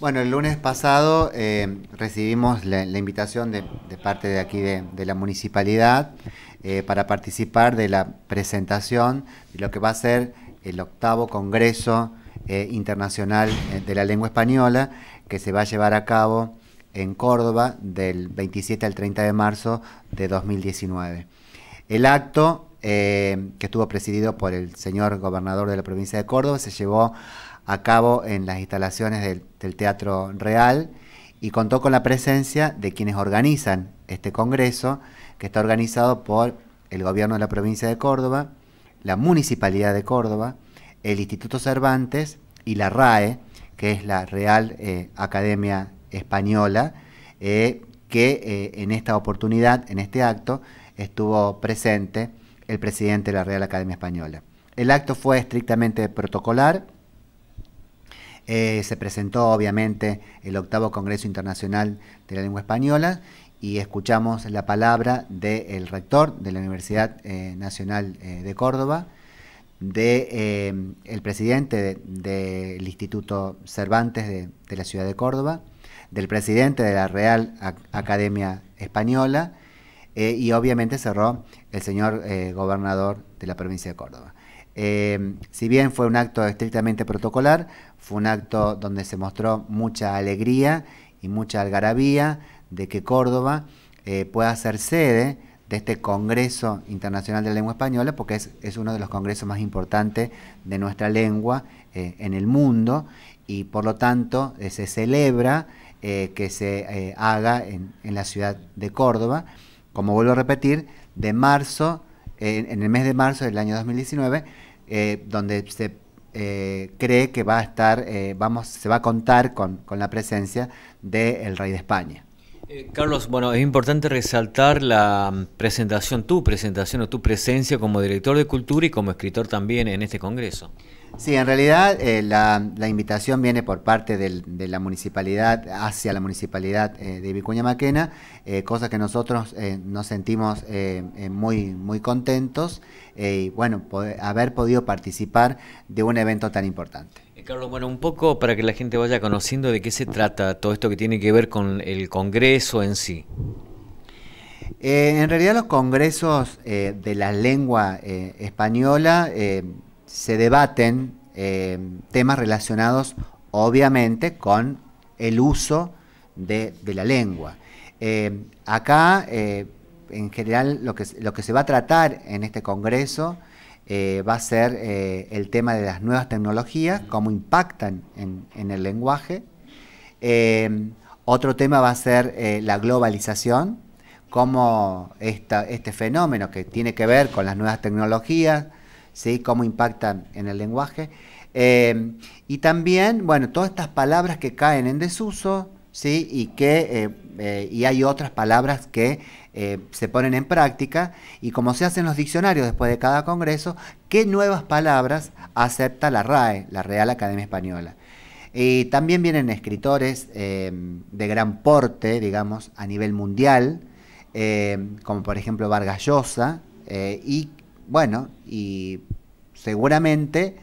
Bueno, el lunes pasado eh, recibimos la, invitación de, parte de aquí de, la municipalidad eh, para participar de la presentación de lo que va a ser el octavo Congreso eh, Internacional de la Lengua Española que se va a llevar a cabo en Córdoba del 27 al 30 de marzo de 2019. El acto que estuvo presidido por el señor gobernador de la provincia de Córdoba se llevó a cabo en las instalaciones del, Teatro Real y contó con la presencia de quienes organizan este congreso, que está organizado por el gobierno de la provincia de Córdoba, la Municipalidad de Córdoba, el Instituto Cervantes y la RAE, que es la Real eh, Academia Española, eh, que eh, en esta oportunidad, en este acto, estuvo presente el presidente de la Real Academia Española. El acto fue estrictamente protocolar, eh, se presentó obviamente el octavo Congreso Internacional de la Lengua Española y escuchamos la palabra del rector de la Universidad eh, Nacional eh, de Córdoba, del de, el presidente del Instituto Cervantes de, la ciudad de Córdoba, del presidente de la Real Academia Española y obviamente cerró el señor gobernador de la provincia de Córdoba. Em, si bien fue un acto estrictamente protocolar, fue un acto donde se mostró mucha alegría y mucha algarabía de que Córdoba eh, pueda ser sede de este Congreso Internacional de la Lengua Española, porque es, es uno de los congresos más importantes de nuestra lengua eh, en el mundo y por lo tanto eh, se celebra que se haga en, en la ciudad de Córdoba, como vuelvo a repetir, de marzo en, el mes de marzo del año 2019 eh, donde se eh, cree que va a estar, eh, vamos, se va a contar con, con la presencia del el rey de España. Eh, Carlos, bueno, es importante resaltar la presentación, tu presentación o tu presencia como director de cultura y como escritor también en este Congreso. Sí, en realidad eh, la, invitación viene por parte de la municipalidad hacia la municipalidad eh, de Vicuña Maquena, cosa que nosotros nos sentimos muy, muy contentos y bueno, haber podido participar de un evento tan importante. Eh, Carlos, bueno, un poco para que la gente vaya conociendo de qué se trata todo esto que tiene que ver con el Congreso en sí. Eh, en realidad los congresos eh, de la lengua española se debaten temas relacionados obviamente con el uso de, la lengua. acá, en general, lo que se va a tratar en este congreso eh, va a ser eh, el tema de las nuevas tecnologías, cómo impactan en, el lenguaje. Eh, otro tema va a ser la globalización, cómo esta, este fenómeno que tiene que ver con las nuevas tecnologías, cómo impactan en el lenguaje. y también, bueno, todas estas palabras que caen en desuso, ¿sí? y, que, eh, eh, y hay otras palabras que eh, se ponen en práctica y como se hacen los diccionarios después de cada congreso, qué nuevas palabras acepta la RAE, la Real Academia Española. Y también vienen escritores de gran porte, digamos, a nivel mundial, como por ejemplo Vargas Llosa, y bueno, y seguramente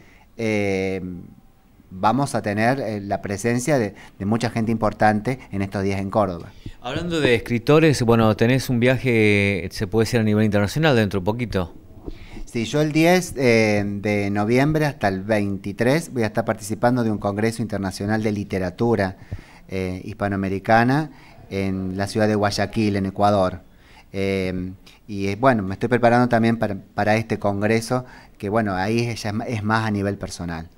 vamos a tener eh, la presencia de, mucha gente importante en estos días en Córdoba. Hablando de escritores, bueno, tenés un viaje, se puede decir a nivel internacional dentro de poquito. Sí, yo el 10 eh, de noviembre hasta el 23 voy a estar participando de un Congreso Internacional de Literatura eh, Hispanoamericana en la ciudad de Guayaquil, en Ecuador. y bueno, me estoy preparando también para, este congreso, que bueno, ahí es más a nivel personal.